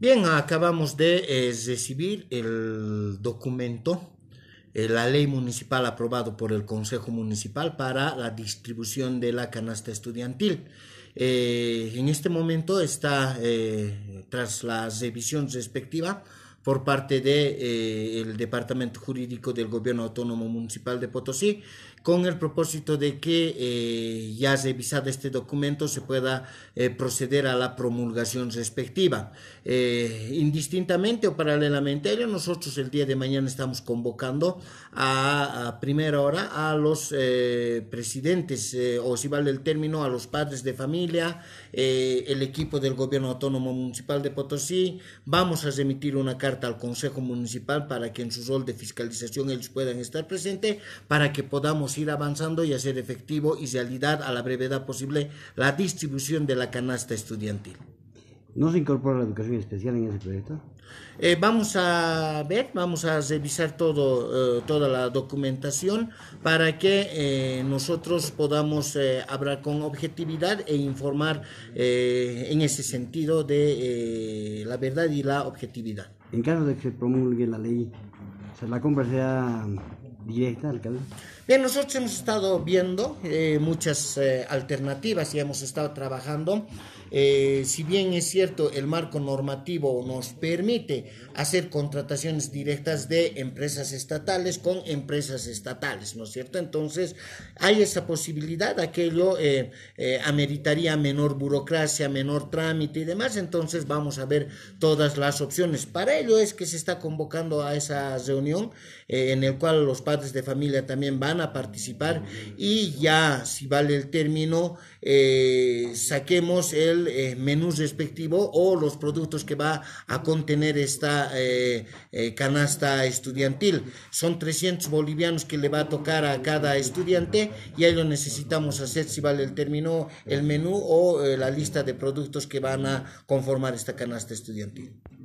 Bien, acabamos de recibir el documento, eh, la ley municipal aprobado por el Consejo Municipal para la distribución de la canasta estudiantil. Eh, en este momento está, eh, tras la revisión respectiva, por parte del de, eh, Departamento Jurídico del Gobierno Autónomo Municipal de Potosí, con el propósito de que eh, ya revisado este documento se pueda eh, proceder a la promulgación respectiva. indistintamente o paralelamente a ello, nosotros el día de mañana estamos convocando a, a primera hora a los presidentes, o si vale el término, a los padres de familia, el equipo del Gobierno Autónomo Municipal de Potosí, vamos a remitir una carta al Consejo Municipal para que en su rol de fiscalización ellos puedan estar presentes, para que podamos ir avanzando y hacer efectivo y realidad a la brevedad posible la distribución de la canasta estudiantil. ¿No se incorpora la educación especial en ese proyecto? Eh, vamos a ver, vamos a revisar todo, eh, toda la documentación para que eh, nosotros podamos hablar con objetividad e informar en ese sentido de la verdad y la objetividad. En caso de que se promulgue la ley, ¿se la compra sea directa Bien, nosotros hemos estado viendo eh, muchas eh, alternativas y hemos estado trabajando. Eh, si bien es cierto, el marco normativo nos permite hacer contrataciones directas de empresas estatales con empresas estatales, ¿no es cierto? Entonces, hay esa posibilidad, aquello eh, ameritaría menor burocracia, menor trámite y demás, entonces vamos a ver todas las opciones. Para ello es que se está convocando a esa reunión en el cual los padres de familia también van a participar y ya, si vale el término, eh, saquemos el eh, menú respectivo o los productos que va a contener esta eh, canasta estudiantil. Son 300 bolivianos que le va a tocar a cada estudiante y ahí lo necesitamos hacer, si vale el término, el menú o la lista de productos que van a conformar esta canasta estudiantil.